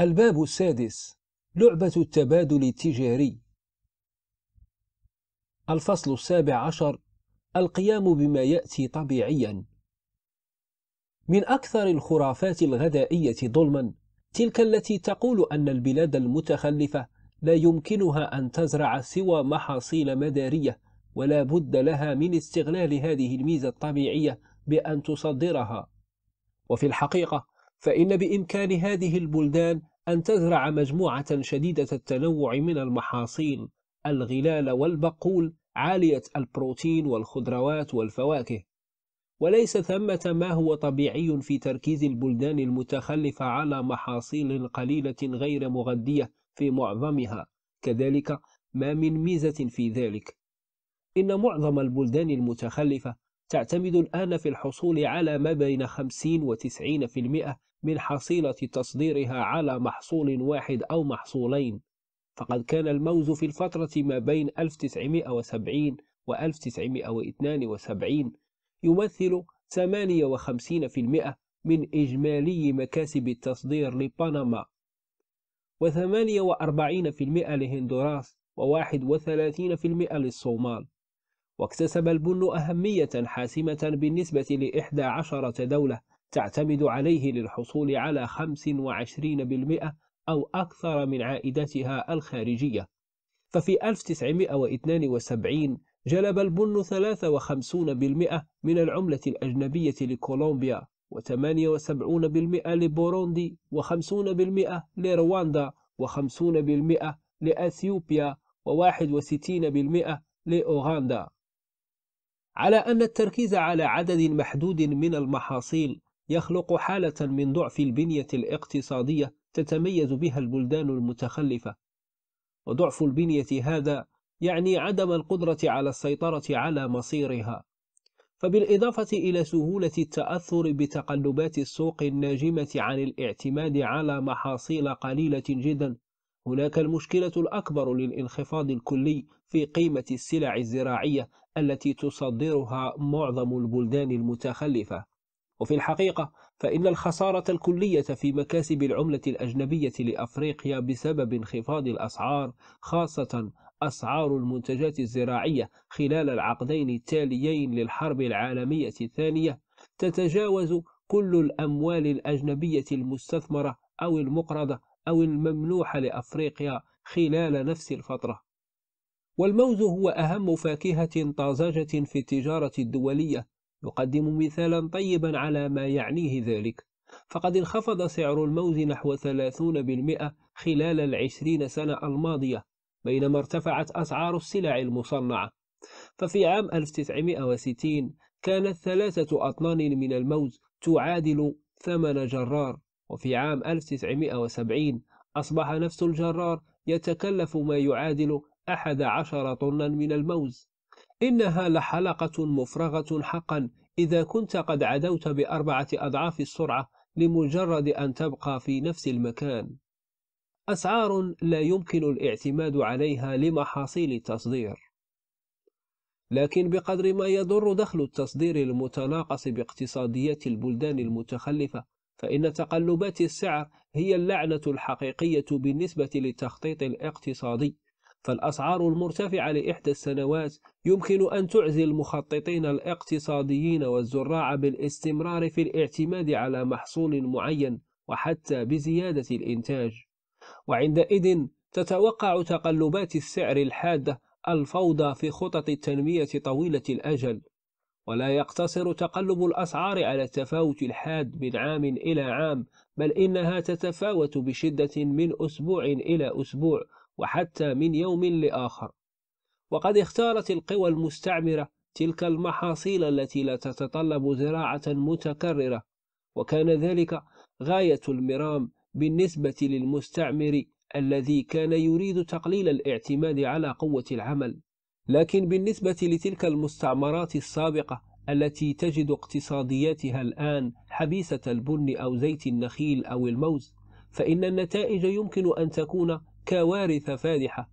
الباب السادس لعبة التبادل التجاري الفصل السابع عشر القيام بما يأتي طبيعيا من أكثر الخرافات الغذائية ظلما تلك التي تقول أن البلاد المتخلفة لا يمكنها أن تزرع سوى محاصيل مدارية ولا بد لها من استغلال هذه الميزة الطبيعية بأن تصدرها وفي الحقيقة فإن بإمكان هذه البلدان أن تزرع مجموعة شديدة التنوع من المحاصيل الغلال والبقول عالية البروتين والخضروات والفواكه وليس ثمة ما هو طبيعي في تركيز البلدان المتخلفة على محاصيل قليلة غير مغذية في معظمها كذلك ما من ميزة في ذلك إن معظم البلدان المتخلفة تعتمد الآن في الحصول على ما بين 50 و 90% من حصيلة تصديرها على محصول واحد أو محصولين فقد كان الموز في الفترة ما بين 1970 و 1972 يمثل 58% من إجمالي مكاسب التصدير لبنما و48% لهندوراس و31% للصومال واكتسب البن أهمية حاسمة بالنسبة لإحدى عشرة دولة تعتمد عليه للحصول على 25% أو أكثر من عائدتها الخارجية ففي 1972 جلب البن 53% من العملة الأجنبية لكولومبيا و78% لبوروندي و50% لرواندا و50% لأثيوبيا و61% لأوغندا على أن التركيز على عدد محدود من المحاصيل يخلق حالة من ضعف البنية الاقتصادية تتميز بها البلدان المتخلفة وضعف البنية هذا يعني عدم القدرة على السيطرة على مصيرها فبالإضافة إلى سهولة التأثر بتقلبات السوق الناجمة عن الاعتماد على محاصيل قليلة جدا هناك المشكلة الأكبر للانخفاض الكلي في قيمة السلع الزراعية التي تصدرها معظم البلدان المتخلفة وفي الحقيقة فإن الخسارة الكلية في مكاسب العملة الأجنبية لأفريقيا بسبب انخفاض الأسعار خاصة أسعار المنتجات الزراعية خلال العقدين التاليين للحرب العالمية الثانية تتجاوز كل الأموال الأجنبية المستثمرة أو المقرضة أو الممنوحة لأفريقيا خلال نفس الفترة والموز هو أهم فاكهة طازجة في التجارة الدولية يقدم مثالا طيبا على ما يعنيه ذلك فقد انخفض سعر الموز نحو 30% خلال العشرين سنة الماضية بينما ارتفعت أسعار السلع المصنعة ففي عام 1960 كانت ثلاثة أطنان من الموز تعادل ثمن جرار وفي عام 1970 أصبح نفس الجرار يتكلف ما يعادل أحد عشر طنا من الموز إنها لحلقة مفرغة حقا إذا كنت قد عدوت بأربعة أضعاف السرعة لمجرد أن تبقى في نفس المكان أسعار لا يمكن الاعتماد عليها لمحاصيل التصدير لكن بقدر ما يضر دخل التصدير المتناقص باقتصادية البلدان المتخلفة فإن تقلبات السعر هي اللعنة الحقيقية بالنسبة للتخطيط الاقتصادي فالأسعار المرتفعة لإحدى السنوات يمكن أن تعزي المخططين الاقتصاديين والزراع بالاستمرار في الاعتماد على محصول معين وحتى بزيادة الإنتاج وعندئذ تتوقع تقلبات السعر الحادة الفوضى في خطط التنمية طويلة الأجل ولا يقتصر تقلب الأسعار على التفاوت الحاد من عام إلى عام بل إنها تتفاوت بشدة من أسبوع إلى أسبوع وحتى من يوم لآخر وقد اختارت القوى المستعمرة تلك المحاصيل التي لا تتطلب زراعة متكررة وكان ذلك غاية المرام بالنسبة للمستعمر الذي كان يريد تقليل الاعتماد على قوة العمل لكن بالنسبة لتلك المستعمرات السابقة التي تجد اقتصادياتها الآن حبيسة البن أو زيت النخيل أو الموز فإن النتائج يمكن أن تكون كوارث فادحة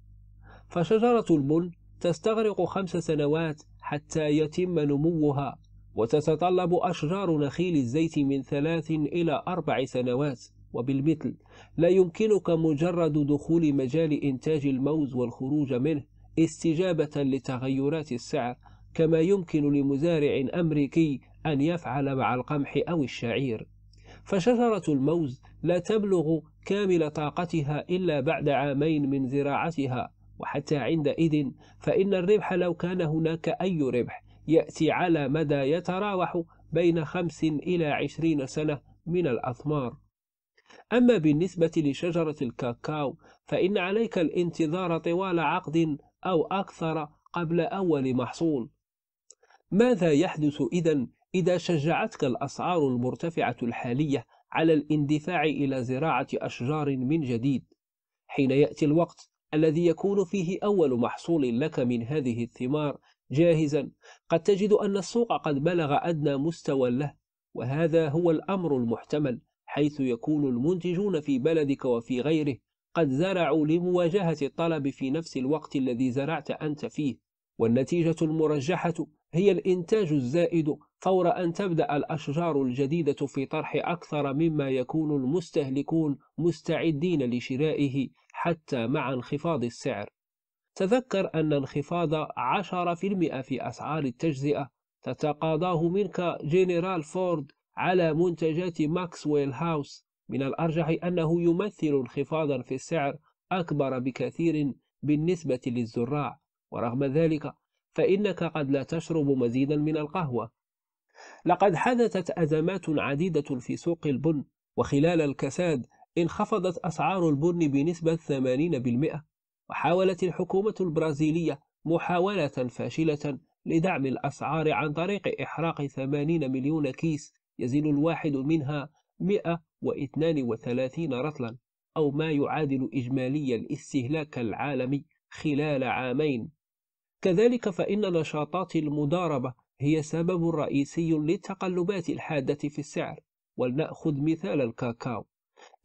فشجرة البن تستغرق خمس سنوات حتى يتم نموها وتتطلب أشجار نخيل الزيت من ثلاث إلى أربع سنوات وبالمثل لا يمكنك مجرد دخول مجال إنتاج الموز والخروج منه استجابة لتغيرات السعر كما يمكن لمزارع أمريكي أن يفعل مع القمح أو الشعير فشجرة الموز لا تبلغ كامل طاقتها إلا بعد عامين من زراعتها وحتى عندئذ فإن الربح لو كان هناك أي ربح يأتي على مدى يتراوح بين خمس إلى عشرين سنة من الأثمار أما بالنسبة لشجرة الكاكاو فإن عليك الانتظار طوال عقد أو أكثر قبل أول محصول ماذا يحدث إذا إذا شجعتك الأسعار المرتفعة الحالية على الاندفاع إلى زراعة أشجار من جديد حين يأتي الوقت الذي يكون فيه أول محصول لك من هذه الثمار جاهزا قد تجد أن السوق قد بلغ أدنى مستوى له وهذا هو الأمر المحتمل حيث يكون المنتجون في بلدك وفي غيره قد زرعوا لمواجهة الطلب في نفس الوقت الذي زرعت أنت فيه والنتيجة المرجحة هي الإنتاج الزائد فور أن تبدأ الأشجار الجديدة في طرح أكثر مما يكون المستهلكون مستعدين لشرائه حتى مع انخفاض السعر تذكر أن انخفاض 10% في أسعار التجزئة تتقاضاه منك جنرال فورد على منتجات ماكسويل هاوس من الأرجح أنه يمثل انخفاضا في السعر أكبر بكثير بالنسبة للزراع ورغم ذلك فإنك قد لا تشرب مزيدا من القهوة لقد حدثت أزمات عديدة في سوق البن وخلال الكساد انخفضت أسعار البن بنسبة 80% وحاولت الحكومة البرازيلية محاولة فاشلة لدعم الأسعار عن طريق إحراق 80 مليون كيس يزن الواحد منها 132 رطلا أو ما يعادل إجمالي الاستهلاك العالمي خلال عامين كذلك فإن نشاطات المضاربة هي سبب رئيسي للتقلبات الحادة في السعر ولنأخذ مثال الكاكاو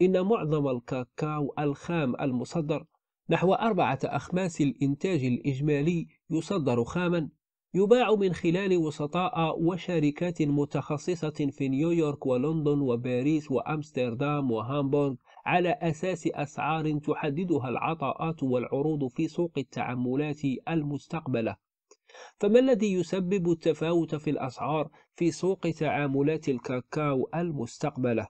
إن معظم الكاكاو الخام المصدر نحو أربعة أخماس الإنتاج الإجمالي يصدر خاما يباع من خلال وسطاء وشركات متخصصة في نيويورك ولندن وباريس وأمستردام وهامبورغ على أساس أسعار تحددها العطاءات والعروض في سوق التعاملات المستقبلة فما الذي يسبب التفاوت في الأسعار في سوق تعاملات الكاكاو المستقبلة؟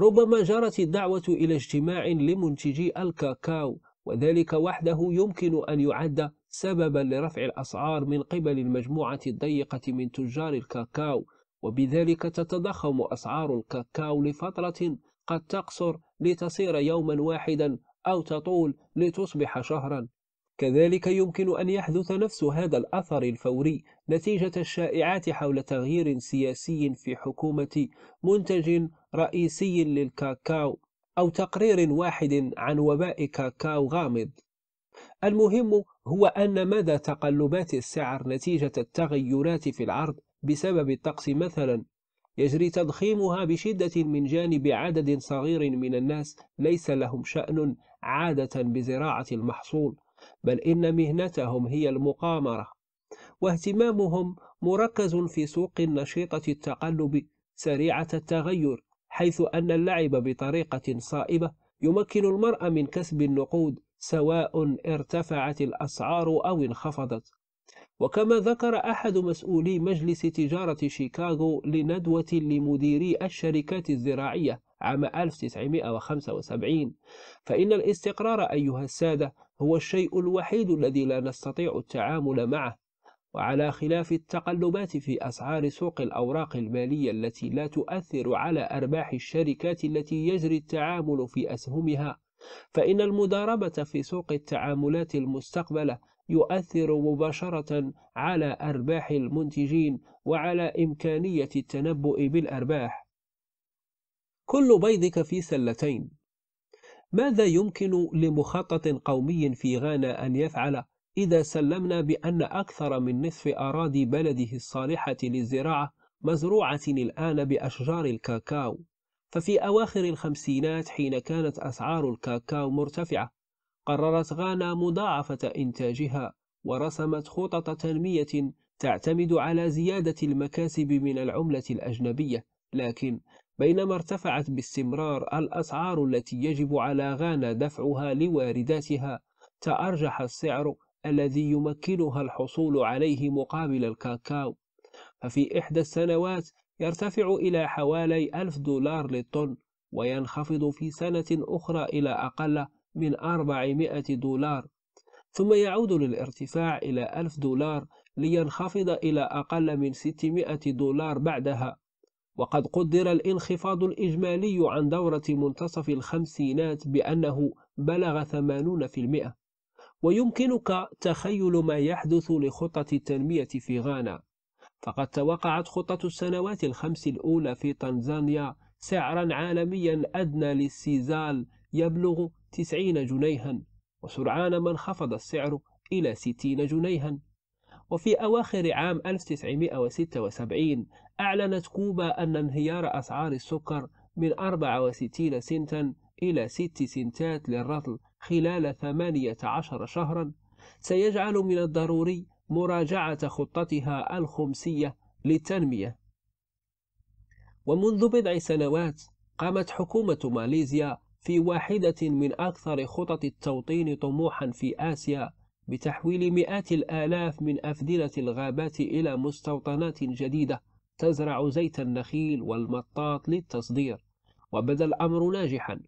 ربما جرت الدعوة إلى اجتماع لمنتجي الكاكاو وذلك وحده يمكن أن يعد سببا لرفع الأسعار من قبل المجموعة الضيقة من تجار الكاكاو وبذلك تتضخم أسعار الكاكاو لفترة قد تقصر لتصير يوما واحدا أو تطول لتصبح شهرا كذلك يمكن أن يحدث نفس هذا الأثر الفوري نتيجة الشائعات حول تغيير سياسي في حكومة منتج رئيسي للكاكاو أو تقرير واحد عن وباء كاكاو غامض. المهم هو أن مدى تقلبات السعر نتيجة التغيرات في العرض بسبب الطقس مثلا يجري تضخيمها بشدة من جانب عدد صغير من الناس ليس لهم شأن عادة بزراعة المحصول بل إن مهنتهم هي المقامرة واهتمامهم مركز في سوق نشيطة التقلب سريعة التغير حيث أن اللعب بطريقة صائبة يمكن المرء من كسب النقود سواء ارتفعت الأسعار أو انخفضت وكما ذكر أحد مسؤولي مجلس تجارة شيكاغو لندوة لمديري الشركات الزراعية عام 1975 فإن الاستقرار أيها السادة هو الشيء الوحيد الذي لا نستطيع التعامل معه وعلى خلاف التقلبات في أسعار سوق الأوراق المالية التي لا تؤثر على أرباح الشركات التي يجري التعامل في أسهمها فإن المضاربة في سوق التعاملات المستقبلة يؤثر مباشرة على أرباح المنتجين وعلى إمكانية التنبؤ بالأرباح كل بيضك في سلتين ماذا يمكن لمخطط قومي في غانا أن يفعل إذا سلمنا بأن أكثر من نصف أراضي بلده الصالحة للزراعة مزروعة الآن بأشجار الكاكاو ففي أواخر الخمسينات حين كانت أسعار الكاكاو مرتفعة قررت غانا مضاعفة إنتاجها ورسمت خطط تنمية تعتمد على زيادة المكاسب من العملة الأجنبية لكن بينما ارتفعت باستمرار الأسعار التي يجب على غانا دفعها لوارداتها تأرجح السعر الذي يمكنها الحصول عليه مقابل الكاكاو ففي إحدى السنوات يرتفع إلى حوالي ألف دولار للطن وينخفض في سنة أخرى إلى أقل من 400 دولار ثم يعود للارتفاع إلى 1000 دولار لينخفض إلى أقل من 600 دولار بعدها وقد قدر الانخفاض الإجمالي عن دورة منتصف الخمسينات بأنه بلغ 80% ويمكنك تخيل ما يحدث لخطة التنمية في غانا فقد توقعت خطة السنوات الخمس الأولى في تنزانيا سعرا عالميا أدنى للسيزال يبلغ 90 جنيها وسرعان ما انخفض السعر إلى 60 جنيها وفي أواخر عام 1976 أعلنت كوبا أن انهيار أسعار السكر من 64 سنتا إلى 6 سنتات للرطل خلال 18 شهرا سيجعل من الضروري مراجعة خطتها الخمسية للتنمية ومنذ بضع سنوات قامت حكومة ماليزيا في واحدة من أكثر خطط التوطين طموحا في آسيا بتحويل مئات الآلاف من أفدنة الغابات إلى مستوطنات جديدة تزرع زيت النخيل والمطاط للتصدير وبدا الأمر ناجحا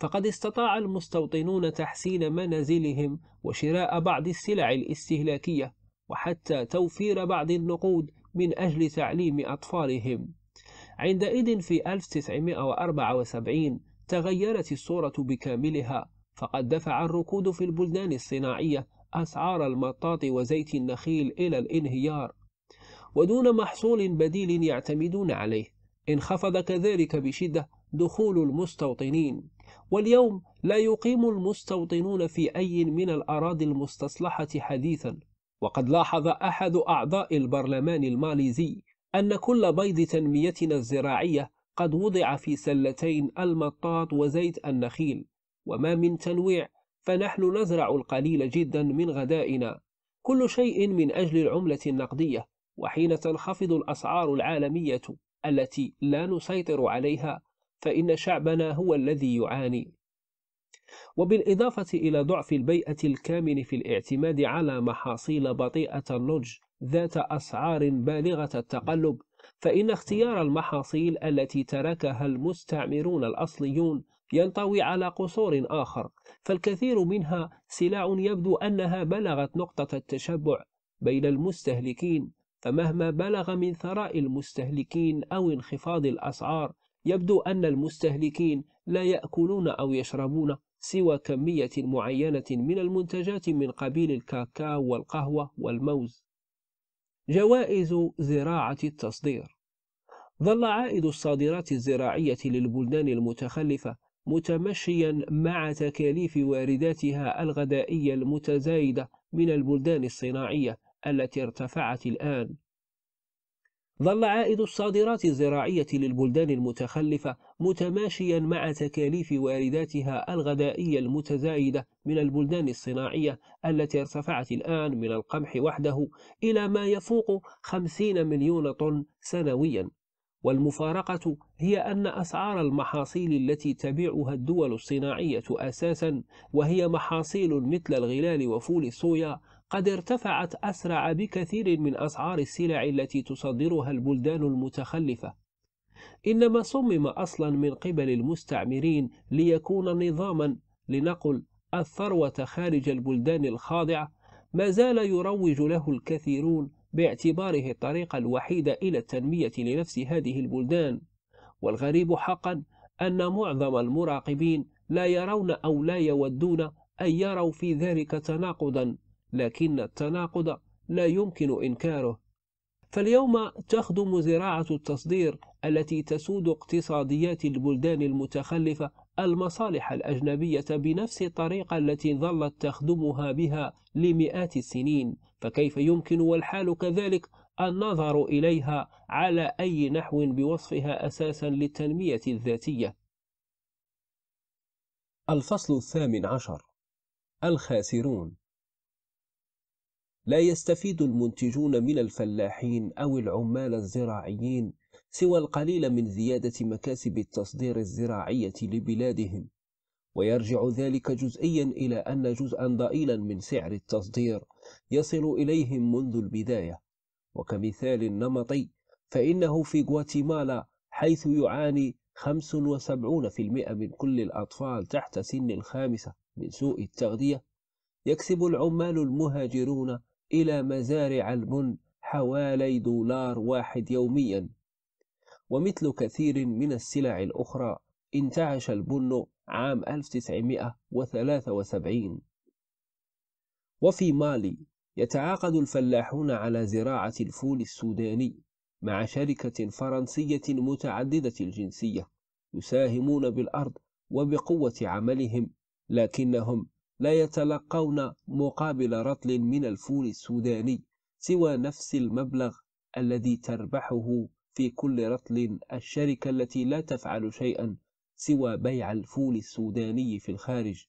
فقد استطاع المستوطنون تحسين منازلهم وشراء بعض السلع الاستهلاكية وحتى توفير بعض النقود من أجل تعليم أطفالهم عندئذ في 1974 تغيرت الصورة بكاملها فقد دفع الركود في البلدان الصناعية أسعار المطاط وزيت النخيل إلى الانهيار ودون محصول بديل يعتمدون عليه انخفض كذلك بشدة دخول المستوطنين واليوم لا يقيم المستوطنون في أي من الأراضي المستصلحة حديثا وقد لاحظ أحد أعضاء البرلمان الماليزي أن كل بيض تنميتنا الزراعية قد وضع في سلتين المطاط وزيت النخيل وما من تنويع فنحن نزرع القليل جدا من غدائنا كل شيء من أجل العملة النقدية وحين تنخفض الأسعار العالمية التي لا نسيطر عليها فإن شعبنا هو الذي يعاني وبالإضافة إلى ضعف البيئة الكامن في الاعتماد على محاصيل بطيئة النضج ذات أسعار بالغة التقلب فإن اختيار المحاصيل التي تركها المستعمرون الأصليون ينطوي على قصور آخر فالكثير منها سلع يبدو أنها بلغت نقطة التشبع بين المستهلكين فمهما بلغ من ثراء المستهلكين أو انخفاض الأسعار يبدو أن المستهلكين لا يأكلون أو يشربون سوى كمية معينة من المنتجات من قبيل الكاكاو والقهوة والموز جوائز زراعة التصدير ظل عائد الصادرات الزراعية للبلدان المتخلفة متمشيا مع تكاليف وارداتها الغذائية المتزايدة من البلدان الصناعية التي ارتفعت الآن ظل عائد الصادرات الزراعية للبلدان المتخلفة متماشيا مع تكاليف وارداتها الغذائية المتزايدة من البلدان الصناعية التي ارتفعت الآن من القمح وحده إلى ما يفوق 50 مليون طن سنويا والمفارقة هي أن أسعار المحاصيل التي تبيعها الدول الصناعية أساسا وهي محاصيل مثل الغلال وفول الصويا قد ارتفعت أسرع بكثير من أسعار السلع التي تصدرها البلدان المتخلفة إنما صمم أصلا من قبل المستعمرين ليكون نظاما لنقل الثروة خارج البلدان الخاضعة ما زال يروج له الكثيرون باعتباره الطريقة الوحيدة إلى التنمية لنفس هذه البلدان والغريب حقا أن معظم المراقبين لا يرون أو لا يودون أن يروا في ذلك تناقضا لكن التناقض لا يمكن إنكاره فاليوم تخدم زراعة التصدير التي تسود اقتصاديات البلدان المتخلفة المصالح الأجنبية بنفس الطريقة التي ظلت تخدمها بها لمئات السنين فكيف يمكن والحال كذلك النظر إليها على أي نحو بوصفها أساسا للتنمية الذاتية الفصل الثامن عشر الخاسرون لا يستفيد المنتجون من الفلاحين أو العمال الزراعيين سوى القليل من زيادة مكاسب التصدير الزراعية لبلادهم ويرجع ذلك جزئيا إلى أن جزءا ضئيلا من سعر التصدير يصل إليهم منذ البداية وكمثال نمطي فإنه في غواتيمالا حيث يعاني 75% من كل الأطفال تحت سن الخامسة من سوء التغذية يكسب العمال المهاجرون إلى مزارع البن حوالي دولار واحد يوميا ومثل كثير من السلع الأخرى انتعش البن عام 1973 وفي مالي يتعاقد الفلاحون على زراعة الفول السوداني مع شركة فرنسية متعددة الجنسية يساهمون بالأرض وبقوة عملهم لكنهم لا يتلقون مقابل رطل من الفول السوداني سوى نفس المبلغ الذي تربحه في كل رطل الشركة التي لا تفعل شيئا سوى بيع الفول السوداني في الخارج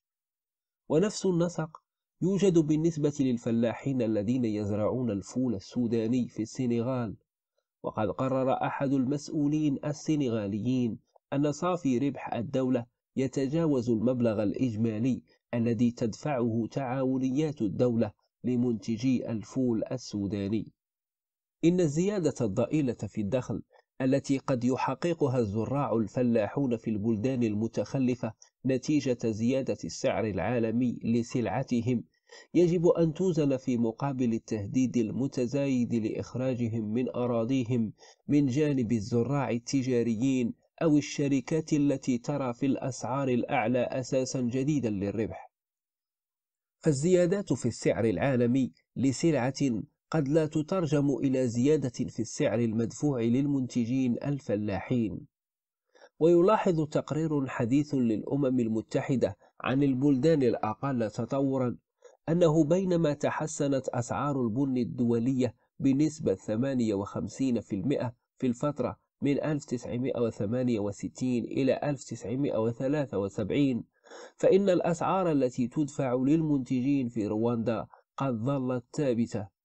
ونفس النسق يوجد بالنسبة للفلاحين الذين يزرعون الفول السوداني في السنغال وقد قرر أحد المسؤولين السنغاليين أن صافي ربح الدولة يتجاوز المبلغ الإجمالي الذي تدفعه تعاونيات الدولة لمنتجي الفول السوداني إن الزيادة الضئيلة في الدخل التي قد يحققها الزراع الفلاحون في البلدان المتخلفة نتيجة زيادة السعر العالمي لسلعتهم يجب أن توزن في مقابل التهديد المتزايد لإخراجهم من أراضيهم من جانب الزراع التجاريين أو الشركات التي ترى في الأسعار الأعلى أساسا جديدا للربح. الزيادات في السعر العالمي لسلعة قد لا تترجم إلى زيادة في السعر المدفوع للمنتجين الفلاحين ويلاحظ تقرير حديث للأمم المتحدة عن البلدان الأقل تطورا أنه بينما تحسنت أسعار البن الدولية بنسبة 58% في الفترة من 1968 إلى 1973 فإن الأسعار التي تدفع للمنتجين في رواندا قد ظلت ثابتة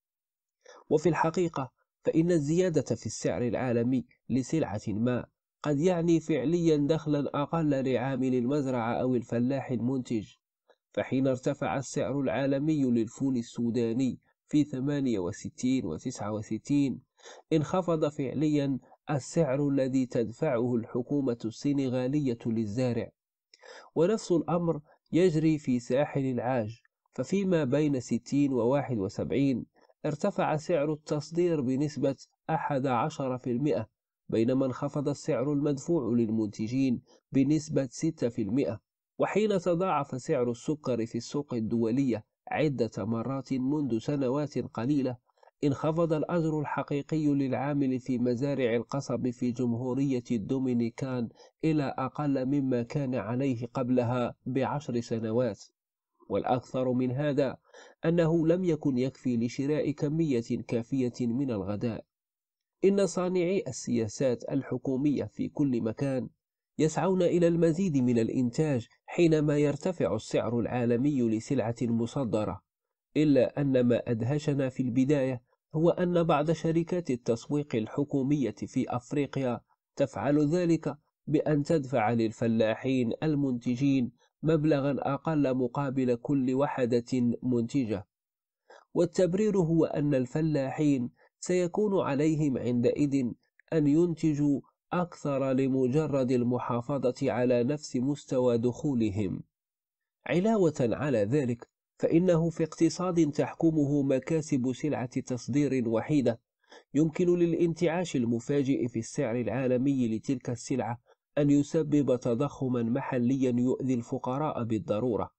وفي الحقيقة فإن الزيادة في السعر العالمي لسلعة ما قد يعني فعليا دخلا أقل لعامل المزرعة أو الفلاح المنتج فحين ارتفع السعر العالمي للفول السوداني في 68 و 69 انخفض فعليا السعر الذي تدفعه الحكومة السنغالية للزارع ونفس الأمر يجري في ساحل العاج ففيما بين 60 و 71 ارتفع سعر التصدير بنسبة 11% بينما انخفض السعر المدفوع للمنتجين بنسبة 6% وحين تضاعف سعر السكر في السوق الدولية عدة مرات منذ سنوات قليلة انخفض الأجر الحقيقي للعامل في مزارع القصب في جمهورية الدومينيكان إلى أقل مما كان عليه قبلها بعشر سنوات والأكثر من هذا أنه لم يكن يكفي لشراء كمية كافية من الغداء إن صانعي السياسات الحكومية في كل مكان يسعون إلى المزيد من الإنتاج حينما يرتفع السعر العالمي لسلعة مصدرة إلا أن ما أدهشنا في البداية هو أن بعض شركات التسويق الحكومية في أفريقيا تفعل ذلك بأن تدفع للفلاحين المنتجين مبلغا أقل مقابل كل وحدة منتجة والتبرير هو أن الفلاحين سيكون عليهم عندئذ أن ينتجوا أكثر لمجرد المحافظة على نفس مستوى دخولهم علاوة على ذلك فإنه في اقتصاد تحكمه مكاسب سلعة تصدير وحيدة يمكن للانتعاش المفاجئ في السعر العالمي لتلك السلعة أن يسبب تضخما محليا يؤذي الفقراء بالضرورة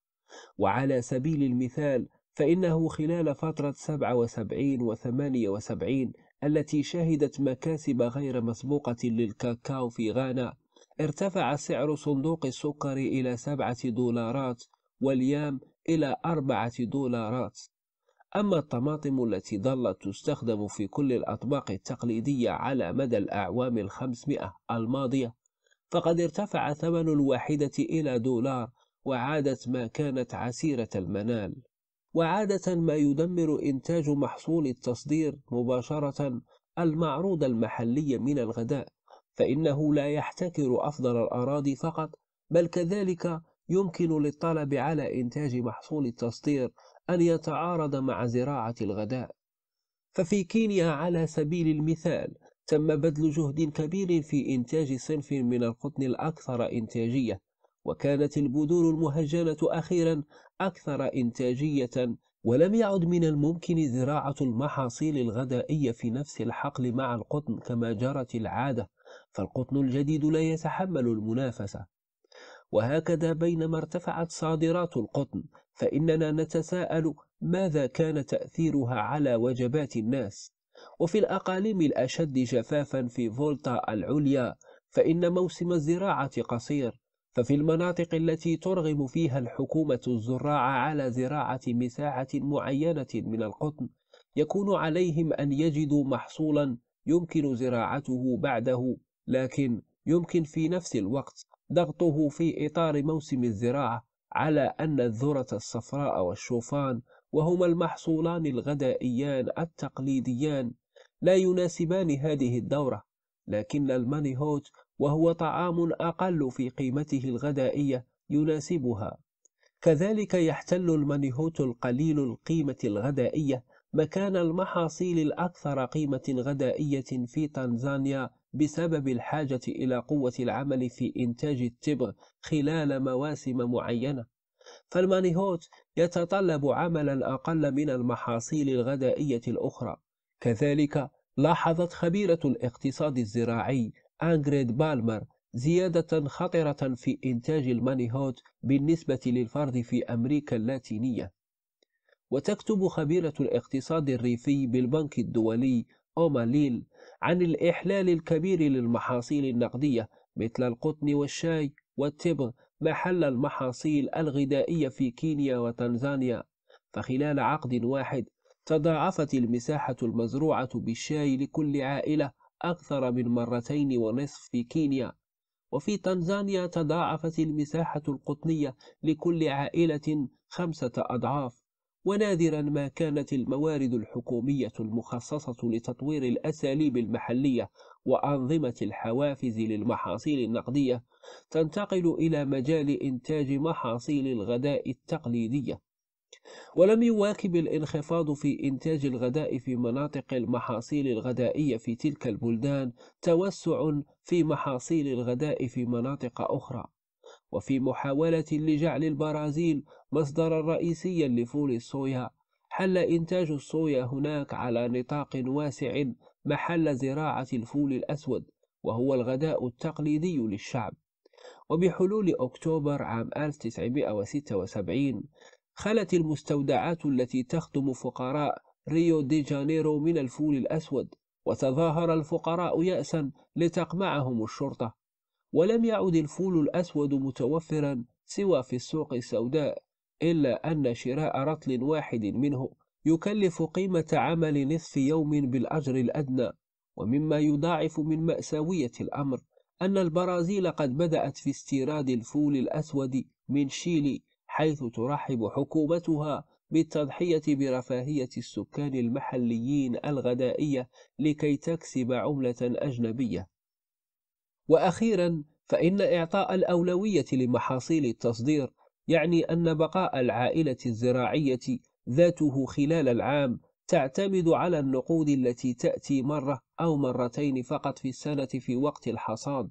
وعلى سبيل المثال فإنه خلال فترة 77 و 78 التي شهدت مكاسب غير مسبوقة للكاكاو في غانا ارتفع سعر صندوق السكر إلى 7 دولارات واليام إلى 4 دولارات أما الطماطم التي ظلت تستخدم في كل الأطباق التقليدية على مدى الأعوام الخمسمائة الماضية فقد ارتفع ثمن الواحدة إلى دولار وعادت ما كانت عسيرة المنال وعادة ما يدمر إنتاج محصول التصدير مباشرة المعروض المحلي من الغداء فإنه لا يحتكر أفضل الأراضي فقط بل كذلك يمكن للطلب على إنتاج محصول التصدير أن يتعارض مع زراعة الغداء ففي كينيا على سبيل المثال تم بذل جهد كبير في إنتاج صنف من القطن الأكثر إنتاجية وكانت البذور المهجنة أخيرا أكثر إنتاجية ولم يعد من الممكن زراعة المحاصيل الغذائية في نفس الحقل مع القطن كما جرت العادة فالقطن الجديد لا يتحمل المنافسة وهكذا بينما ارتفعت صادرات القطن فإننا نتساءل ماذا كان تأثيرها على وجبات الناس وفي الأقاليم الأشد جفافا في فولتا العليا فإن موسم الزراعة قصير ففي المناطق التي ترغم فيها الحكومة الزراع على زراعة مساحة معينة من القطن يكون عليهم أن يجدوا محصولا يمكن زراعته بعده لكن يمكن في نفس الوقت ضغطه في إطار موسم الزراعة على أن الذرة الصفراء والشوفان وهما المحصولان الغذائيان التقليديان لا يناسبان هذه الدورة لكن المانيهوت وهو طعام أقل في قيمته الغذائية يناسبها كذلك يحتل المانيهوت القليل القيمة الغذائية مكان المحاصيل الأكثر قيمة غذائية في تنزانيا بسبب الحاجة إلى قوة العمل في إنتاج التبغ خلال مواسم معينة فالمانيهوت يتطلب عملا أقل من المحاصيل الغذائية الأخرى كذلك لاحظت خبيرة الاقتصاد الزراعي أنجريد بالمر زيادة خطرة في إنتاج المانيهوت بالنسبة للفرد في أمريكا اللاتينية وتكتب خبيرة الاقتصاد الريفي بالبنك الدولي أوما ليل عن الإحلال الكبير للمحاصيل النقدية مثل القطن والشاي والتبغ محل المحاصيل الغذائية في كينيا وتنزانيا فخلال عقد واحد تضاعفت المساحة المزروعة بالشاي لكل عائلة أكثر من مرتين ونصف في كينيا وفي تنزانيا تضاعفت المساحة القطنية لكل عائلة خمسة أضعاف ونادرا ما كانت الموارد الحكومية المخصصة لتطوير الأساليب المحلية وأنظمة الحوافز للمحاصيل النقدية تنتقل إلى مجال إنتاج محاصيل الغداء التقليدية ولم يواكب الانخفاض في إنتاج الغداء في مناطق المحاصيل الغدائية في تلك البلدان توسع في محاصيل الغداء في مناطق أخرى وفي محاولة لجعل البرازيل مصدرا رئيسيا لفول الصويا حل إنتاج الصويا هناك على نطاق واسع محل زراعة الفول الأسود وهو الغداء التقليدي للشعب وبحلول أكتوبر عام 1976 خلت المستودعات التي تخدم فقراء ريو دي جانيرو من الفول الأسود وتظاهر الفقراء يأسا لتقمعهم الشرطة ولم يعد الفول الأسود متوفرا سوى في السوق السوداء إلا أن شراء رطل واحد منه يكلف قيمة عمل نصف يوم بالأجر الأدنى ومما يضاعف من مأساوية الأمر أن البرازيل قد بدأت في استيراد الفول الأسود من شيلي حيث ترحب حكومتها بالتضحية برفاهية السكان المحليين الغذائية لكي تكسب عملة أجنبية وأخيرا فإن إعطاء الأولوية لمحاصيل التصدير يعني أن بقاء العائلة الزراعية ذاته خلال العام تعتمد على النقود التي تأتي مرة أو مرتين فقط في السنة في وقت الحصاد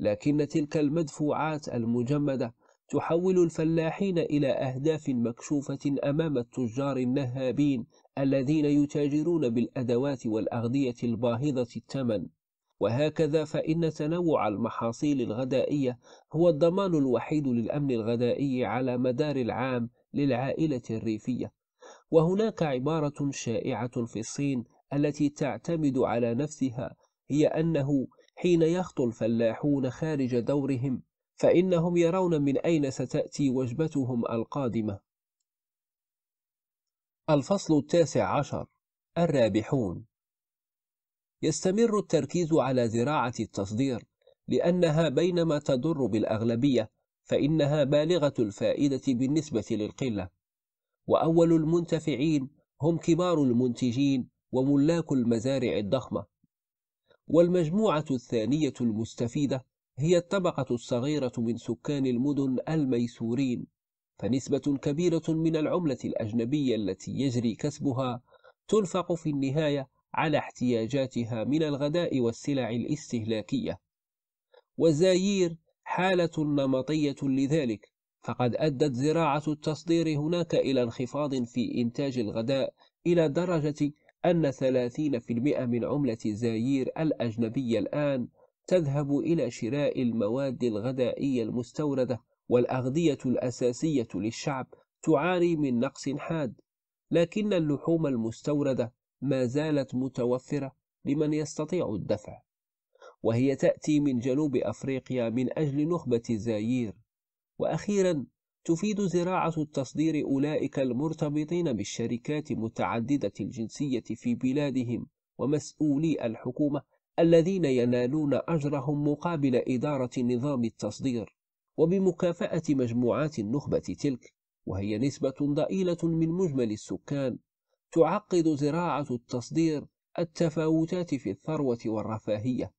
لكن تلك المدفوعات المجمدة تحول الفلاحين إلى أهداف مكشوفة أمام التجار النهابين الذين يتاجرون بالأدوات والأغذية الباهظة الثمن وهكذا فإن تنوع المحاصيل الغذائية هو الضمان الوحيد للأمن الغذائي على مدار العام للعائلة الريفية وهناك عبارة شائعة في الصين التي تعتمد على نفسها هي أنه حين يخطو الفلاحون خارج دورهم فإنهم يرون من أين ستأتي وجبتهم القادمة الفصل التاسع عشر الرابحون يستمر التركيز على زراعة التصدير لأنها بينما تضر بالأغلبية فإنها بالغة الفائدة بالنسبة للقلة وأول المنتفعين هم كبار المنتجين وملاك المزارع الضخمة والمجموعة الثانية المستفيدة هي الطبقة الصغيرة من سكان المدن الميسورين فنسبة كبيرة من العملة الأجنبية التي يجري كسبها تنفق في النهاية على احتياجاتها من الغذاء والسلع الاستهلاكية والزاير حالة نمطية لذلك فقد أدت زراعة التصدير هناك إلى انخفاض في إنتاج الغذاء إلى درجة أن 30% من عملة الزايير الأجنبية الآن تذهب إلى شراء المواد الغذائية المستوردة والأغذية الأساسية للشعب تعاني من نقص حاد لكن اللحوم المستوردة ما زالت متوفرة لمن يستطيع الدفع وهي تأتي من جنوب أفريقيا من أجل نخبة زاير وأخيرا تفيد زراعة التصدير أولئك المرتبطين بالشركات متعددة الجنسية في بلادهم ومسؤولي الحكومة الذين ينالون أجرهم مقابل إدارة نظام التصدير وبمكافأة مجموعات النخبة تلك وهي نسبة ضئيلة من مجمل السكان تعقد زراعة التصدير التفاوتات في الثروة والرفاهية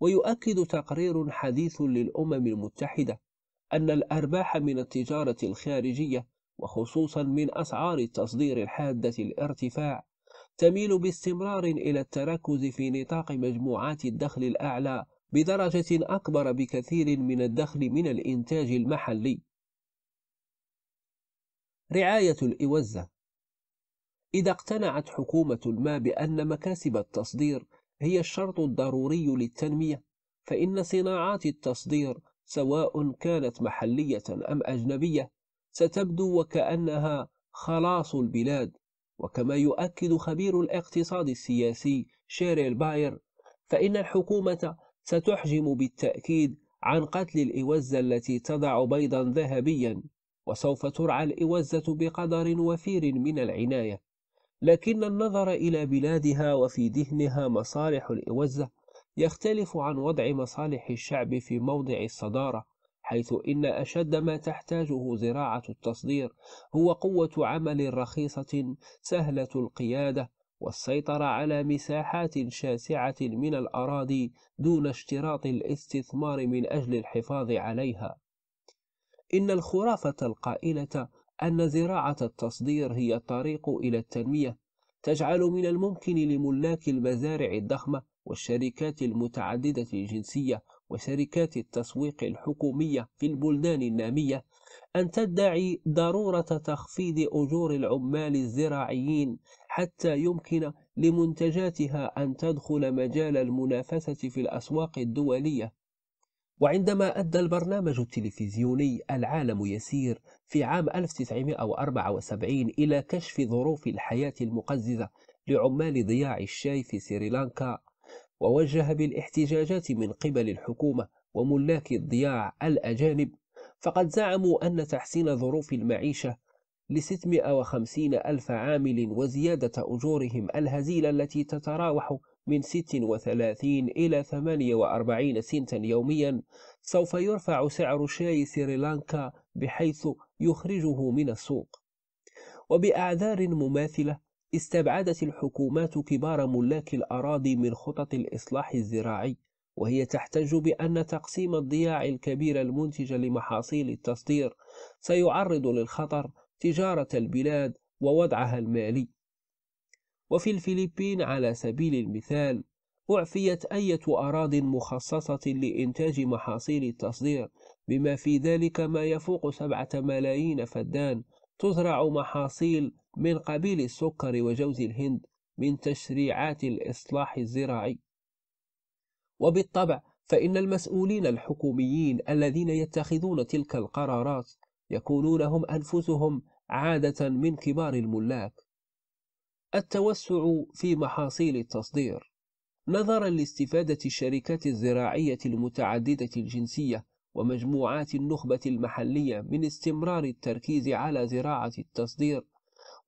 ويؤكد تقرير حديث للأمم المتحدة أن الأرباح من التجارة الخارجية وخصوصا من أسعار التصدير الحادة الارتفاع تميل باستمرار إلى التركز في نطاق مجموعات الدخل الأعلى بدرجة أكبر بكثير من الدخل من الإنتاج المحلي رعاية الإوزة إذا اقتنعت حكومة ما بأن مكاسب التصدير هي الشرط الضروري للتنمية فإن صناعات التصدير سواء كانت محلية أم أجنبية ستبدو وكأنها خلاص البلاد وكما يؤكد خبير الاقتصاد السياسي شيريل باير فإن الحكومة ستحجم بالتأكيد عن قتل الإوزة التي تضع بيضا ذهبيا وسوف ترعى الإوزة بقدر وفير من العناية لكن النظر إلى بلادها وفي ذهنها مصالح الإوزة يختلف عن وضع مصالح الشعب في موضع الصدارة حيث إن أشد ما تحتاجه زراعة التصدير هو قوة عمل رخيصة سهلة القيادة والسيطرة على مساحات شاسعة من الأراضي دون اشتراط الاستثمار من أجل الحفاظ عليها إن الخرافة القائلة أن زراعة التصدير هي الطريق إلى التنمية تجعل من الممكن لملاك المزارع الضخمة والشركات المتعددة الجنسية وشركات التسويق الحكومية في البلدان النامية أن تدعي ضرورة تخفيض أجور العمال الزراعيين حتى يمكن لمنتجاتها أن تدخل مجال المنافسة في الأسواق الدولية وعندما أدى البرنامج التلفزيوني العالم يسير في عام 1974 إلى كشف ظروف الحياة المقززة لعمال ضياع الشاي في سريلانكا ووجه بالاحتجاجات من قبل الحكومة وملاك الضياع الأجانب فقد زعموا أن تحسين ظروف المعيشة ل 650 ألف عامل وزيادة أجورهم الهزيلة التي تتراوح من 36 إلى 48 سنتا يوميا سوف يرفع سعر شاي سريلانكا بحيث يخرجه من السوق وبأعذار مماثلة استبعدت الحكومات كبار ملاك الأراضي من خطط الإصلاح الزراعي وهي تحتج بأن تقسيم الضياع الكبيرة المنتجة لمحاصيل التصدير سيعرض للخطر تجارة البلاد ووضعها المالي وفي الفلبين على سبيل المثال أعفيت أية أراض مخصصة لإنتاج محاصيل التصدير بما في ذلك ما يفوق سبعة ملايين فدان تزرع محاصيل من قبيل السكر وجوز الهند من تشريعات الإصلاح الزراعي وبالطبع فإن المسؤولين الحكوميين الذين يتخذون تلك القرارات يكونون هم أنفسهم عادة من كبار الملاك التوسع في محاصيل التصدير نظرا لاستفادة الشركات الزراعية المتعددة الجنسية ومجموعات النخبة المحلية من استمرار التركيز على زراعة التصدير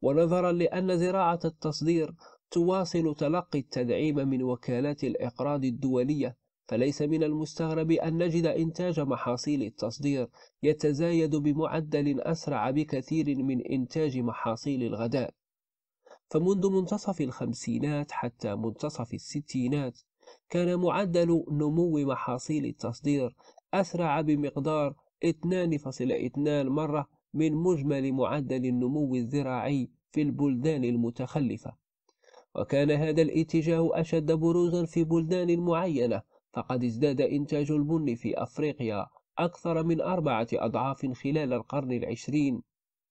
ونظرا لأن زراعة التصدير تواصل تلقي التدعيم من وكالات الإقراض الدولية فليس من المستغرب أن نجد إنتاج محاصيل التصدير يتزايد بمعدل أسرع بكثير من إنتاج محاصيل الغداء فمنذ منتصف الخمسينات حتى منتصف الستينات كان معدل نمو محاصيل التصدير أسرع بمقدار 2.2 مرة من مجمل معدل النمو الزراعي في البلدان المتخلفة وكان هذا الاتجاه أشد بروزا في بلدان معينة فقد ازداد إنتاج البن في أفريقيا أكثر من أربعة أضعاف خلال القرن العشرين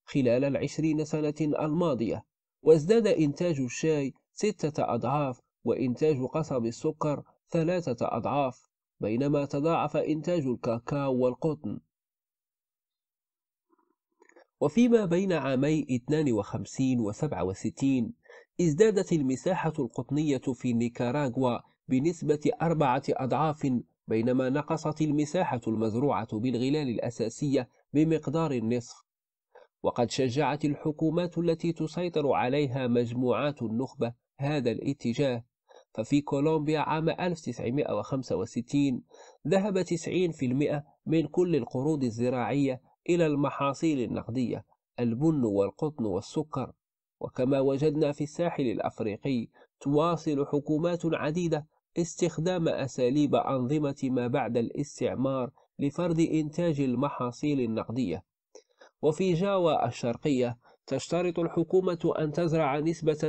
خلال العشرين سنة الماضية وازداد إنتاج الشاي ستة أضعاف وإنتاج قصب السكر ثلاثة أضعاف بينما تضاعف إنتاج الكاكاو والقطن وفيما بين عامي 52 و 67 ازدادت المساحة القطنية في نيكاراغوا بنسبة أربعة أضعاف بينما نقصت المساحة المزروعة بالغلال الأساسية بمقدار النصف وقد شجعت الحكومات التي تسيطر عليها مجموعات النخبة هذا الاتجاه ففي كولومبيا عام 1965 ذهب 90% من كل القروض الزراعية إلى المحاصيل النقدية البن والقطن والسكر وكما وجدنا في الساحل الأفريقي تواصل حكومات عديدة استخدام أساليب أنظمة ما بعد الاستعمار لفرض إنتاج المحاصيل النقدية وفي جاوا الشرقية تشترط الحكومة أن تزرع نسبة 30%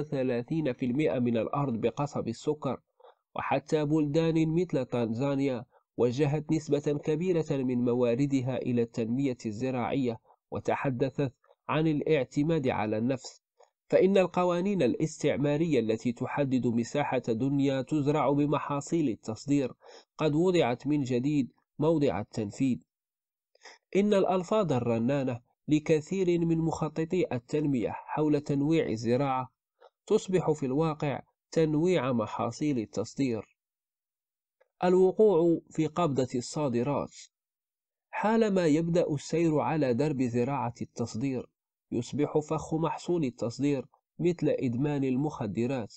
من الأرض بقصب السكر وحتى بلدان مثل تنزانيا وجهت نسبة كبيرة من مواردها إلى التنمية الزراعية وتحدثت عن الاعتماد على النفس فإن القوانين الاستعمارية التي تحدد مساحة دنيا تزرع بمحاصيل التصدير قد وضعت من جديد موضع التنفيذ إن الألفاظ الرنانة لكثير من مخططي التنمية حول تنويع الزراعة تصبح في الواقع تنويع محاصيل التصدير الوقوع في قبضة الصادرات حالما يبدأ السير على درب زراعة التصدير يصبح فخ محصول التصدير مثل إدمان المخدرات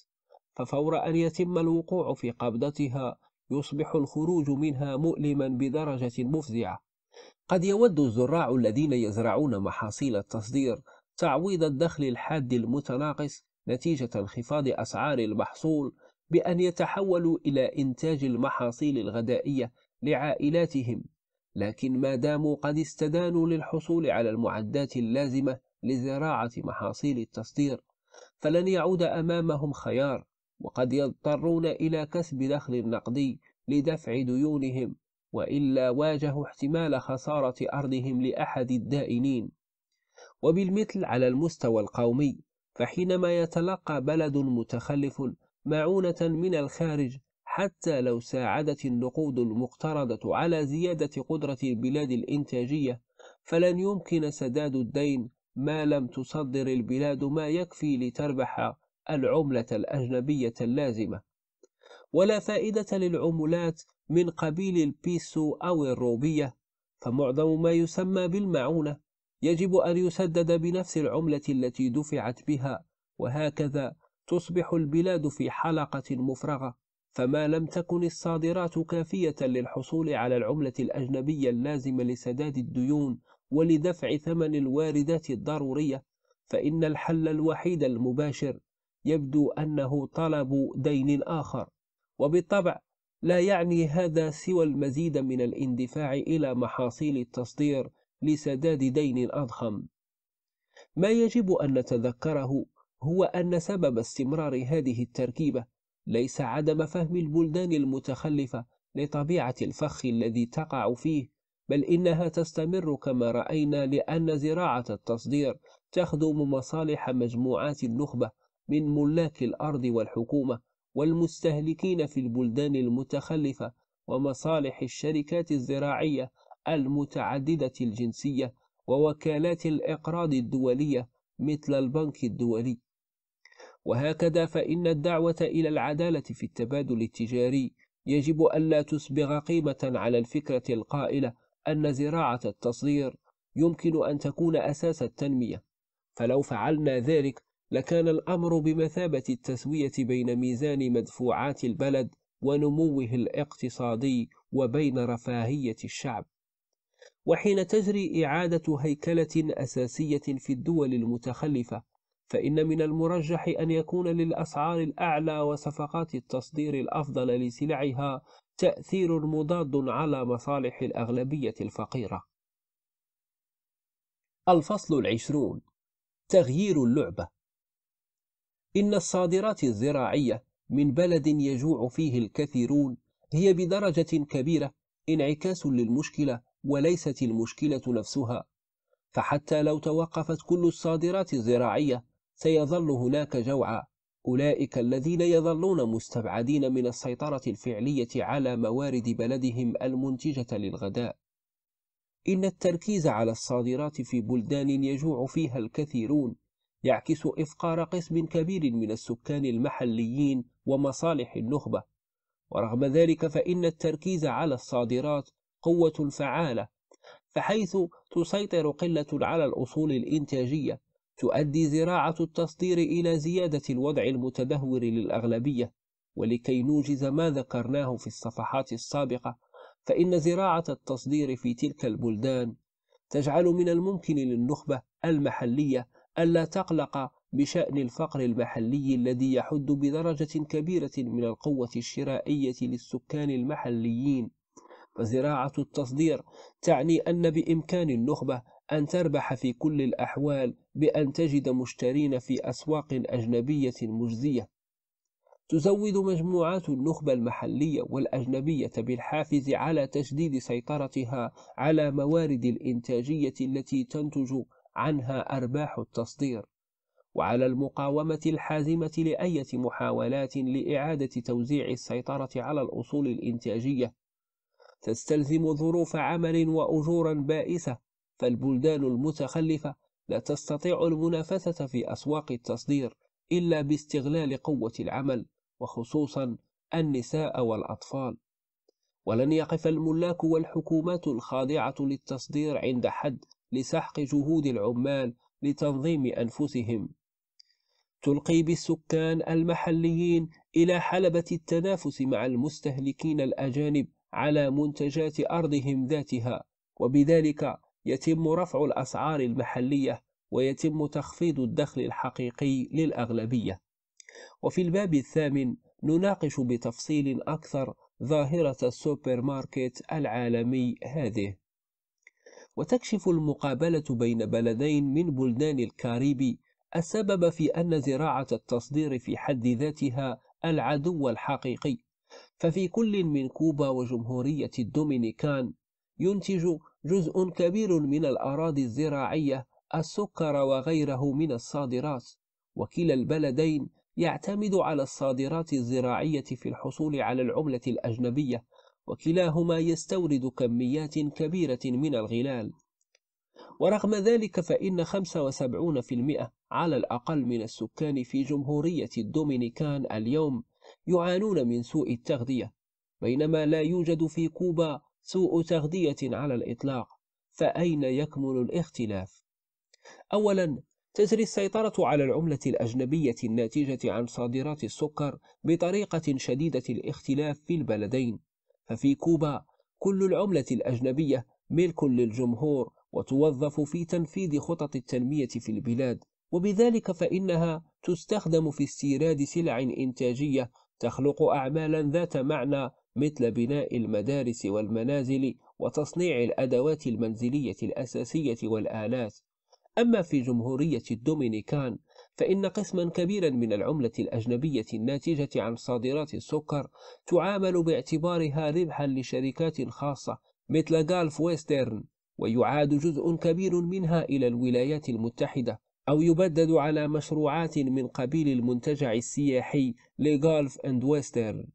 ففور أن يتم الوقوع في قبضتها يصبح الخروج منها مؤلما بدرجة مفزعة قد يود الزراع الذين يزرعون محاصيل التصدير تعويض الدخل الحاد المتناقص نتيجة انخفاض أسعار المحصول بأن يتحولوا إلى إنتاج المحاصيل الغذائية لعائلاتهم، لكن ما داموا قد استدانوا للحصول على المعدات اللازمة لزراعة محاصيل التصدير، فلن يعود أمامهم خيار، وقد يضطرون إلى كسب دخل نقدي لدفع ديونهم وإلا واجهوا احتمال خسارة أرضهم لأحد الدائنين وبالمثل على المستوى القومي فحينما يتلقى بلد متخلف معونة من الخارج حتى لو ساعدت النقود المقترضة على زيادة قدرة البلاد الإنتاجية فلن يمكن سداد الدين ما لم تصدر البلاد ما يكفي لتربح العملة الأجنبية اللازمة ولا فائدة للعملات من قبيل البيسو أو الروبية فمعظم ما يسمى بالمعونة يجب أن يسدد بنفس العملة التي دفعت بها وهكذا تصبح البلاد في حلقة مفرغة فما لم تكن الصادرات كافية للحصول على العملة الأجنبية اللازمة لسداد الديون ولدفع ثمن الواردات الضرورية فإن الحل الوحيد المباشر يبدو أنه طلب دين آخر وبالطبع لا يعني هذا سوى المزيد من الاندفاع إلى محاصيل التصدير لسداد دين أضخم ما يجب أن نتذكره هو أن سبب استمرار هذه التركيبة ليس عدم فهم البلدان المتخلفة لطبيعة الفخ الذي تقع فيه بل إنها تستمر كما رأينا لأن زراعة التصدير تخدم مصالح مجموعات النخبة من ملاك الأرض والحكومة والمستهلكين في البلدان المتخلفة ومصالح الشركات الزراعية المتعددة الجنسية ووكالات الإقراض الدولية مثل البنك الدولي وهكذا فإن الدعوة إلى العدالة في التبادل التجاري يجب ألا تسبغ قيمة على الفكرة القائلة أن زراعة التصدير يمكن أن تكون أساس التنمية فلو فعلنا ذلك لكان الأمر بمثابة التسوية بين ميزان مدفوعات البلد ونموه الاقتصادي وبين رفاهية الشعب وحين تجري إعادة هيكلة أساسية في الدول المتخلفة فإن من المرجح أن يكون للأسعار الأعلى وصفقات التصدير الأفضل لسلعها تأثير مضاد على مصالح الأغلبية الفقيرة الفصل العشرون تغيير اللعبة إن الصادرات الزراعية من بلد يجوع فيه الكثيرون هي بدرجة كبيرة انعكاس للمشكلة وليست المشكلة نفسها فحتى لو توقفت كل الصادرات الزراعية سيظل هناك جوعا أولئك الذين يظلون مستبعدين من السيطرة الفعلية على موارد بلدهم المنتجة للغذاء إن التركيز على الصادرات في بلدان يجوع فيها الكثيرون يعكس إفقار قسم كبير من السكان المحليين ومصالح النخبة ورغم ذلك فإن التركيز على الصادرات قوة فعالة فحيث تسيطر قلة على الأصول الإنتاجية تؤدي زراعة التصدير إلى زيادة الوضع المتدهور للأغلبية ولكي نوجز ما ذكرناه في الصفحات السابقة فإن زراعة التصدير في تلك البلدان تجعل من الممكن للنخبة المحلية ألا تقلق بشأن الفقر المحلي الذي يحد بدرجة كبيرة من القوة الشرائية للسكان المحليين فزراعة التصدير تعني أن بإمكان النخبة أن تربح في كل الأحوال بأن تجد مشترين في أسواق أجنبية مجزية تزود مجموعات النخبة المحلية والأجنبية بالحافز على تشديد سيطرتها على موارد الإنتاجية التي تنتج عنها أرباح التصدير وعلى المقاومة الحازمة لأية محاولات لإعادة توزيع السيطرة على الأصول الإنتاجية تستلزم ظروف عمل وأجورا بائسة فالبلدان المتخلفة لا تستطيع المنافسة في أسواق التصدير إلا باستغلال قوة العمل وخصوصا النساء والأطفال ولن يقف الملاك والحكومات الخاضعة للتصدير عند حد لسحق جهود العمال لتنظيم أنفسهم تلقي بالسكان المحليين إلى حلبة التنافس مع المستهلكين الأجانب على منتجات أرضهم ذاتها وبذلك يتم رفع الأسعار المحلية ويتم تخفيض الدخل الحقيقي للأغلبية وفي الباب الثامن نناقش بتفصيل أكثر ظاهرة السوبر ماركت العالمي هذه وتكشف المقابلة بين بلدين من بلدان الكاريبي السبب في أن زراعة التصدير في حد ذاتها العدو الحقيقي ففي كل من كوبا وجمهورية الدومينيكان ينتج جزء كبير من الأراضي الزراعية السكر وغيره من الصادرات وكلا البلدين يعتمد على الصادرات الزراعية في الحصول على العملة الأجنبية وكلاهما يستورد كميات كبيرة من الغلال ورغم ذلك فإن 75% على الأقل من السكان في جمهورية الدومينيكان اليوم يعانون من سوء التغذية بينما لا يوجد في كوبا سوء تغذية على الإطلاق فأين يكمن الاختلاف؟ أولا تجري السيطرة على العملة الأجنبية الناتجة عن صادرات السكر بطريقة شديدة الاختلاف في البلدين ففي كوبا كل العملة الأجنبية ملك للجمهور وتوظف في تنفيذ خطط التنمية في البلاد وبذلك فإنها تستخدم في استيراد سلع إنتاجية تخلق أعمالا ذات معنى مثل بناء المدارس والمنازل وتصنيع الأدوات المنزلية الأساسية والآلات أما في جمهورية الدومينيكان فإن قسما كبيرا من العملة الأجنبية الناتجة عن صادرات السكر تعامل باعتبارها ربحا لشركات خاصة مثل غالف ويسترن ويعاد جزء كبير منها إلى الولايات المتحدة أو يبدد على مشروعات من قبيل المنتجع السياحي لغالف أند ويسترن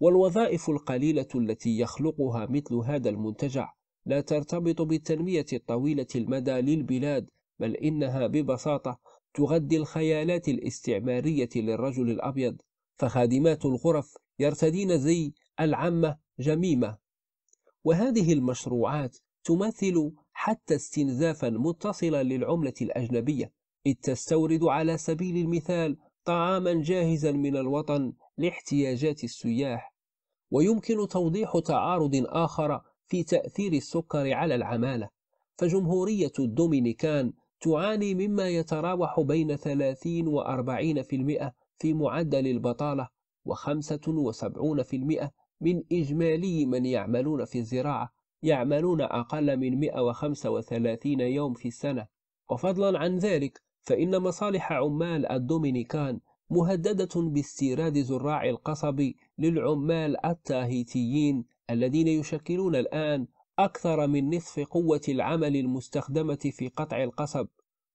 والوظائف القليلة التي يخلقها مثل هذا المنتجع لا ترتبط بالتنمية الطويلة المدى للبلاد بل إنها ببساطة تغذي الخيالات الاستعمارية للرجل الأبيض فخادمات الغرف يرتدين زي العمة جميمة وهذه المشروعات تمثل حتى استنزافا متصلا للعملة الأجنبية إذ تستورد على سبيل المثال طعاما جاهزا من الوطن لاحتياجات السياح ويمكن توضيح تعارض آخر في تأثير السكر على العمالة فجمهورية الدومينيكان تعاني مما يتراوح بين 30 و 40% في معدل البطالة و75% من إجمالي من يعملون في الزراعة يعملون أقل من 135 يوم في السنة وفضلا عن ذلك فإن مصالح عمال الدومينيكان مهددة باستيراد زراع القصب للعمال التاهيتيين الذين يشكلون الآن أكثر من نصف قوة العمل المستخدمة في قطع القصب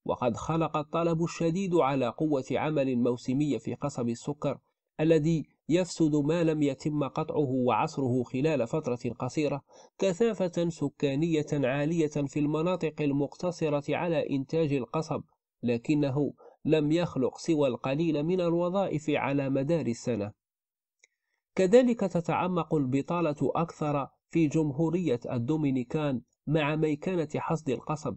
وقد خلق الطلب الشديد على قوة عمل موسمية في قصب السكر الذي يفسد ما لم يتم قطعه وعصره خلال فترة قصيرة كثافة سكانية عالية في المناطق المقتصرة على إنتاج القصب لكنه لم يخلق سوى القليل من الوظائف على مدار السنة كذلك تتعمق البطالة أكثر في جمهورية الدومينيكان مع ميكنة حصد القصب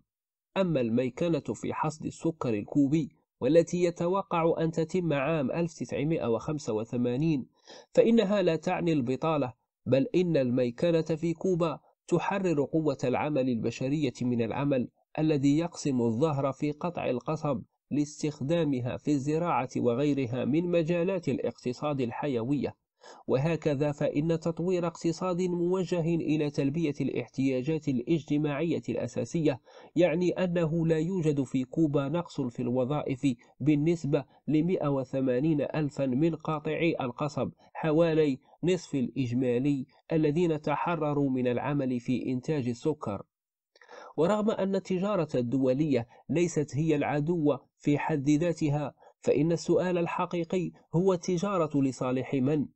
أما الميكنة في حصد السكر الكوبي والتي يتوقع أن تتم عام 1985 فإنها لا تعني البطالة بل إن الميكنة في كوبا تحرر قوة العمل البشرية من العمل الذي يقسم الظهر في قطع القصب لاستخدامها في الزراعة وغيرها من مجالات الاقتصاد الحيوية وهكذا فإن تطوير اقتصاد موجه إلى تلبية الاحتياجات الاجتماعية الأساسية يعني أنه لا يوجد في كوبا نقص في الوظائف بالنسبة ل 180 ألفا من قاطعي القصب حوالي نصف الإجمالي الذين تحرروا من العمل في إنتاج السكر ورغم أن التجارة الدولية ليست هي العدوة في حد ذاتها فإن السؤال الحقيقي هو التجارة لصالح من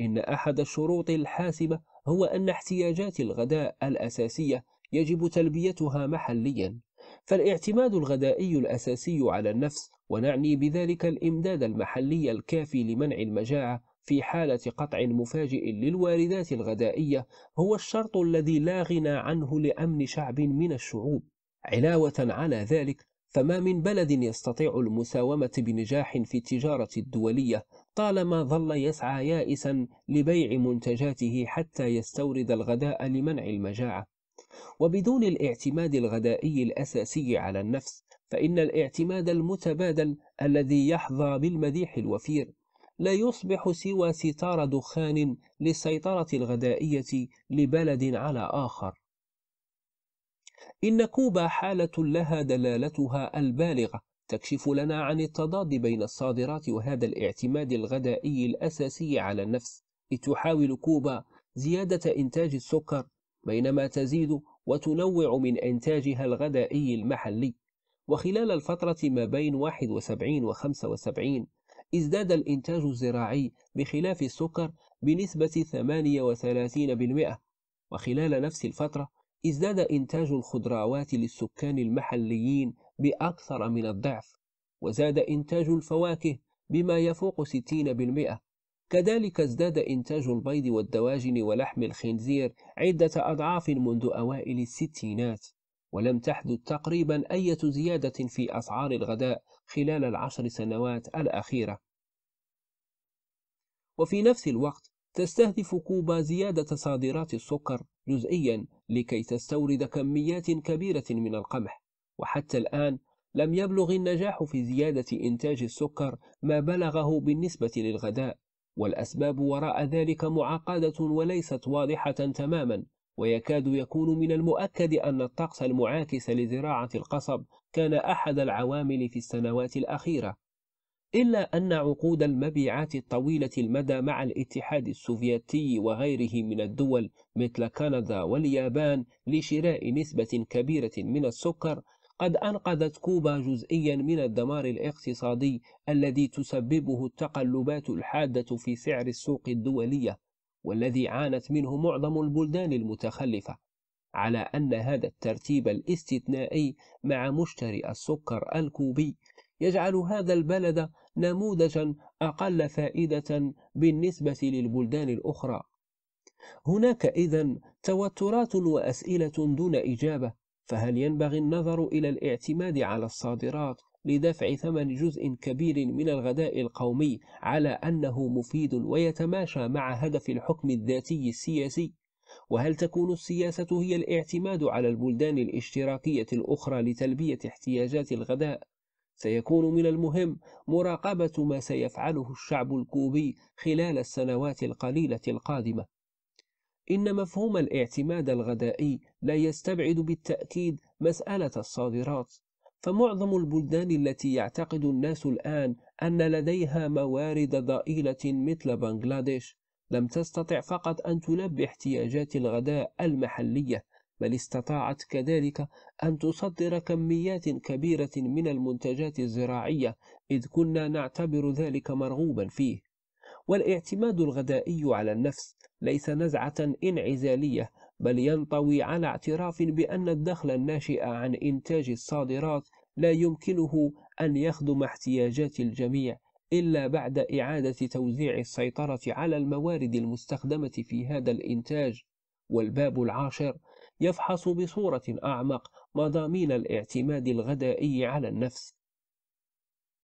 إن أحد الشروط الحاسمة هو أن احتياجات الغداء الأساسية يجب تلبيتها محليا فالاعتماد الغذائي الأساسي على النفس ونعني بذلك الإمداد المحلي الكافي لمنع المجاعة في حالة قطع مفاجئ للواردات الغذائية هو الشرط الذي لا غنى عنه لأمن شعب من الشعوب علاوة على ذلك فما من بلد يستطيع المساومة بنجاح في التجارة الدولية طالما ظل يسعى يائسا لبيع منتجاته حتى يستورد الغداء لمنع المجاعة وبدون الاعتماد الغذائي الأساسي على النفس فإن الاعتماد المتبادل الذي يحظى بالمديح الوفير لا يصبح سوى ستار دخان للسيطرة الغذائية لبلد على آخر إن كوبا حالة لها دلالتها البالغة تكشف لنا عن التضاد بين الصادرات وهذا الاعتماد الغذائي الأساسي على النفس إذ تحاول كوبا زيادة إنتاج السكر بينما تزيد وتنوع من إنتاجها الغذائي المحلي وخلال الفترة ما بين 71 و 75 ازداد الإنتاج الزراعي بخلاف السكر بنسبة 38% وخلال نفس الفترة ازداد إنتاج الخضروات للسكان المحليين بأكثر من الضعف وزاد إنتاج الفواكه بما يفوق 60% كذلك ازداد إنتاج البيض والدواجن ولحم الخنزير عدة أضعاف منذ أوائل الستينات ولم تحدث تقريبا أي زيادة في أسعار الغداء خلال العشر سنوات الأخيرة وفي نفس الوقت تستهدف كوبا زيادة صادرات السكر جزئيا لكي تستورد كميات كبيرة من القمح وحتى الآن لم يبلغ النجاح في زيادة إنتاج السكر ما بلغه بالنسبة للغذاء والأسباب وراء ذلك معقدة وليست واضحة تماما ويكاد يكون من المؤكد أن الطقس المعاكس لزراعة القصب كان أحد العوامل في السنوات الأخيرة إلا أن عقود المبيعات الطويلة المدى مع الاتحاد السوفيتي وغيره من الدول مثل كندا واليابان لشراء نسبة كبيرة من السكر قد أنقذت كوبا جزئيا من الدمار الاقتصادي الذي تسببه التقلبات الحادة في سعر السوق الدولية والذي عانت منه معظم البلدان المتخلفة على أن هذا الترتيب الاستثنائي مع مشتري السكر الكوبي يجعل هذا البلد نموذجا أقل فائدة بالنسبة للبلدان الأخرى هناك إذا توترات وأسئلة دون إجابة فهل ينبغي النظر إلى الاعتماد على الصادرات لدفع ثمن جزء كبير من الغذاء القومي على أنه مفيد ويتماشى مع هدف الحكم الذاتي السياسي وهل تكون السياسة هي الاعتماد على البلدان الاشتراكية الأخرى لتلبية احتياجات الغذاء سيكون من المهم مراقبة ما سيفعله الشعب الكوبي خلال السنوات القليلة القادمة إن مفهوم الاعتماد الغذائي لا يستبعد بالتأكيد مسألة الصادرات فمعظم البلدان التي يعتقد الناس الآن أن لديها موارد ضئيلة مثل بنغلاديش لم تستطع فقط أن تلبي احتياجات الغذاء المحلية بل استطاعت كذلك أن تصدر كميات كبيرة من المنتجات الزراعية إذ كنا نعتبر ذلك مرغوبا فيه والاعتماد الغذائي على النفس ليس نزعة انعزالية بل ينطوي على اعتراف بأن الدخل الناشئ عن إنتاج الصادرات لا يمكنه أن يخدم احتياجات الجميع إلا بعد إعادة توزيع السيطرة على الموارد المستخدمة في هذا الإنتاج والباب العاشر يفحص بصورة أعمق مضامين الاعتماد الغذائي على النفس